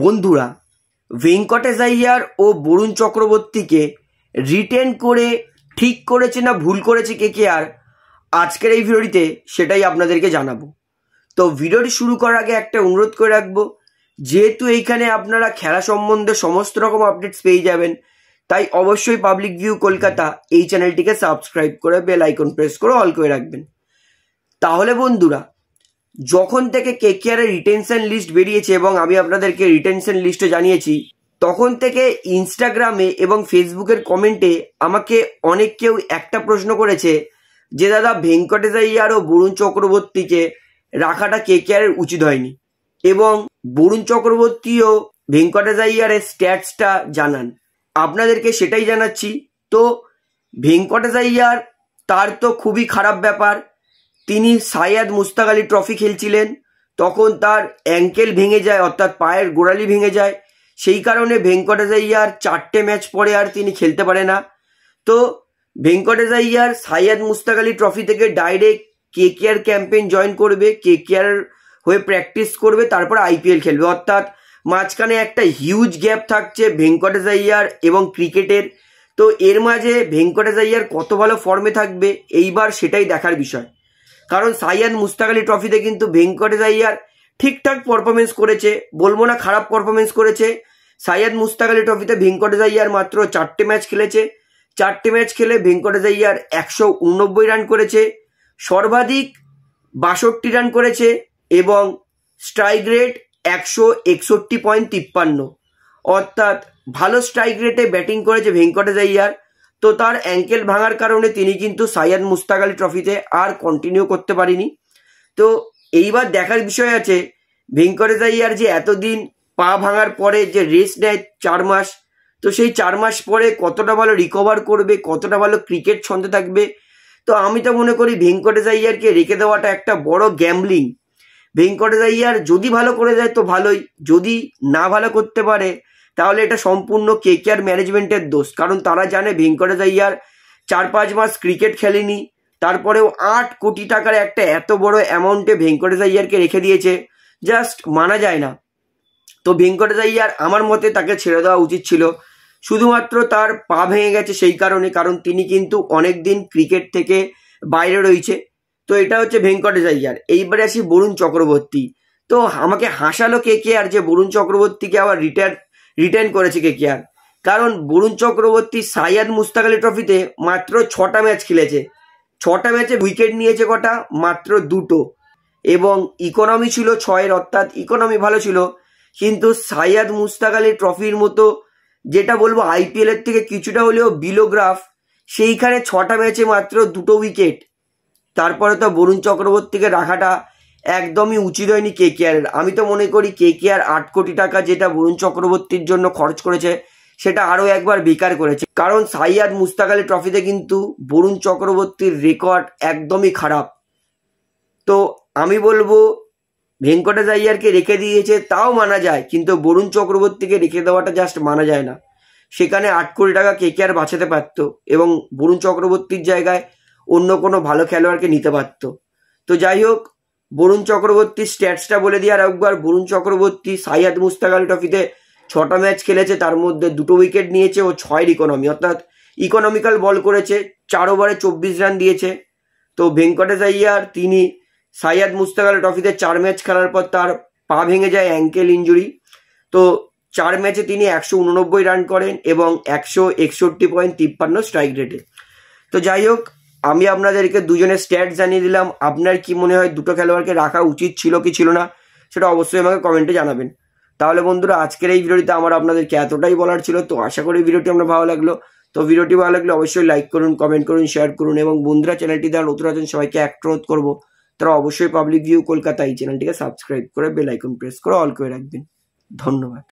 বন্ধুরা ভেঙ্কটেশ আইয়ার ও বরুণ চক্রবর্তীকে রিটেন করে ঠিক করেছে না ভুল করেছে কে কে আর আজকের এই ভিডিওটিতে সেটাই আপনাদেরকে জানাবো তো ভিডিওটি শুরু করার আগে একটা অনুরোধ করে রাখবো যেহেতু এইখানে আপনারা খেলা সম্বন্ধে সমস্ত রকম আপডেটস পেয়ে যাবেন তাই অবশ্যই পাবলিক ভিউ কলকাতা এই চ্যানেলটিকে সাবস্ক্রাইব করে বেল আইকন প্রেস করে অল করে রাখবেন তাহলে বন্ধুরা যখন থেকে কে কেকেআরের রিটেনশন লিস্ট বেরিয়েছে এবং আমি আপনাদেরকে রিটেনশন লিস্টে জানিয়েছি তখন থেকে ইনস্টাগ্রামে এবং ফেসবুকের কমেন্টে আমাকে অনেক কেউ একটা প্রশ্ন করেছে যে দাদা ভেঙ্কটেশ আইয়ার ও বরুণ চক্রবর্তীকে রাখাটা কে কেয়ারের উচিত হয়নি এবং বরুণ চক্রবর্তীও ভেঙ্কটেশ আইয়ারের স্ট্যাটসটা জানান আপনাদেরকে সেটাই জানাচ্ছি তো ভেঙ্কটেশ আইয়ার তার তো খুবই খারাপ ব্যাপার তিনি সাইয়াদ মুস্তাক আলী ট্রফি খেলছিলেন তখন তার অ্যাঙ্কেল ভেঙে যায় অর্থাৎ পায়ের গোড়ালি ভেঙে যায় সেই কারণে ভেঙ্কটেজাইয়ার চারটে ম্যাচ পরে আর তিনি খেলতে পারে না তো ভেঙ্কটেজাইয়ার সাইয়াদ মুস্তাক আলী ট্রফি থেকে direct KKR campaign join করবে কে কেয়ার হয়ে প্র্যাকটিস করবে তারপর আইপিএল খেলবে অর্থাৎ মাঝখানে একটা হিউজ গ্যাপ থাকছে ভেঙ্কটেজাইয়ার এবং ক্রিকেটের তো এর মাঝে ভেঙ্কটেজাইয়ার কত ভালো ফর্মে থাকবে এইবার সেটাই দেখার বিষয় কারণ সাইয়ান মুস্তাক আলী ট্রফিতে কিন্তু ভেঙ্কটেশ আইয়ার ঠিকঠাক পারফরমেন্স করেছে বলবো না খারাপ পারফরমেন্স করেছে সাইয়াদ মুস্তাক আলী ট্রফিতে ভেঙ্কটেশ আইয়ার মাত্র চারটে ম্যাচ খেলেছে চারটে ম্যাচ খেলে ভেঙ্কটেশ আইয়ার একশো উননব্বই রান করেছে সর্বাধিক বাষট্টি রান করেছে এবং স্ট্রাইক রেট একশো একষট্টি পয়েন্ট তিপ্পান্ন অর্থাৎ ভালো স্ট্রাইক রেটে ব্যাটিং করেছে ভেঙ্কটেশ আইয়ার তো তার অ্যাঙ্কেল ভাঙার কারণে তিনি কিন্তু সাইয়াদ মুস্তাক আলী ট্রফিতে আর কন্টিনিউ করতে পারেনি তো এইবার দেখার বিষয় আছে ভেঙ্কটেশ আইয়ার যে এতদিন পা ভাঙার পরে যে রেস্ট নেয় চার মাস তো সেই চার মাস পরে কতটা ভালো রিকভার করবে কতটা ভালো ক্রিকেট ছন্দে থাকবে তো আমি তো মনে করি ভেঙ্কটেশ আইয়ারকে রেখে দেওয়াটা একটা বড় গ্যাম্বলিং ভেঙ্কটেশ আইয়ার যদি ভালো করে যায় তো ভালোই যদি না ভালো করতে পারে তাহলে এটা সম্পূর্ণ কে কেয়ার ম্যানেজমেন্টের দোষ কারণ তারা জানে ভেঙ্কটেশ আইয়ার চার পাঁচ মাস ক্রিকেট খেলেনি তারপরেও আট কোটি টাকার একটা এত বড় অ্যামাউন্টে ভেঙ্কটেশ আইয়ারকে রেখে দিয়েছে জাস্ট মানা যায় না তো ভেঙ্কটেশ আইয়ার আমার মতে তাকে ছেড়ে দেওয়া উচিত ছিল শুধুমাত্র তার পা ভেঙে গেছে সেই কারণে কারণ তিনি কিন্তু অনেক দিন ক্রিকেট থেকে বাইরে রয়েছে তো এটা হচ্ছে ভেঙ্কটেশ আইয়ার এইবারে আসি বরুণ চক্রবর্তী তো আমাকে হাসালো কে কে আর যে বরুণ চক্রবর্তীকে আবার রিটায়ার রিটার্ন করেছে কেকেআর কারণ বরুণ চক্রবর্তী সাইয়াদ মুস্তাক আলী ট্রফিতে মাত্র ছটা ম্যাচ খেলেছে ছটা ম্যাচে উইকেট নিয়েছে কটা মাত্র দুটো এবং ইকোনমি ছিল ছয়ের অর্থাৎ ইকোনমি ভালো ছিল কিন্তু সাইয়াদ মুস্তাক আলী ট্রফির মতো যেটা বলবো আইপিএলের থেকে কিছুটা হলেও বিলোগ্রাফ সেইখানে ছটা ম্যাচে মাত্র দুটো উইকেট তারপরে তো বরুণ চক্রবর্তীকে রাখাটা একদমই উচিত হয়নি কে কেয়ারের আমি তো মনে করি কে কেয়ার আট কোটি টাকা যেটা বরুণ চক্রবর্তীর জন্য খরচ করেছে সেটা আরও একবার বেকার করেছে কারণ সাইয়াদ মুস্তাক আলী ট্রফিতে কিন্তু বরুণ চক্রবর্তীর রেকর্ড একদমই খারাপ তো আমি বলবো ভেঙ্কটেশ আইয়ারকে রেখে দিয়েছে তাও মানা যায় কিন্তু বরুণ চক্রবর্তীকে রেখে দেওয়াটা জাস্ট মানা যায় না সেখানে আট কোটি টাকা কে কে আর বাঁচাতে পারতো এবং বরুণ চক্রবর্তীর জায়গায় অন্য কোনো ভালো খেলোয়াড়কে নিতে পারত তো যাই হোক বরুণ চক্রবর্তী স্ট্যাটসটা বলে দিয়ে আর একবার বরুণ চক্রবর্তী সাইয়াদ মুস্তাক আলী ট্রফিতে ছটা ম্যাচ খেলেছে তার মধ্যে দুটো উইকেট নিয়েছে ও ছয়ের ইকোনমি অর্থাৎ ইকোনমিক্যাল বল করেছে চার ওভারে চব্বিশ রান দিয়েছে তো ভেঙ্কটেশ আইয়ার তিনি সাইয়াদ মুস্তাক আলী ট্রফিতে চার ম্যাচ খেলার পর তার পা ভেঙে যায় অ্যাঙ্কেল ইঞ্জুরি তো চার ম্যাচে তিনি একশো উননব্বই রান করেন এবং একশো একষট্টি পয়েন্ট তিপ্পান্ন স্ট্রাইক রেটে তো যাই হোক আমি আপনাদেরকে দুজনের স্ট্যাট জানিয়ে দিলাম আপনার কি মনে হয় দুটো খেলোয়াড়কে রাখা উচিত ছিল কি ছিল না সেটা অবশ্যই আমাকে কমেন্টে জানাবেন তাহলে বন্ধুরা আজকের এই ভিডিওটিতে আমার আপনাদেরকে এতটাই বলার ছিল তো আশা করি ভিডিওটি আমরা ভালো লাগলো তো ভিডিওটি ভালো লাগলে অবশ্যই লাইক করুন কমেন্ট করুন শেয়ার করুন এবং বন্ধুরা চ্যানেলটি দেওয়ার নতুন আছেন সবাইকে অনুরোধ করবো তারা অবশ্যই পাবলিক ভিউ কলকাতা এই চ্যানেলটিকে সাবস্ক্রাইব করে বেল আইকন প্রেস করে অল করে রাখবেন ধন্যবাদ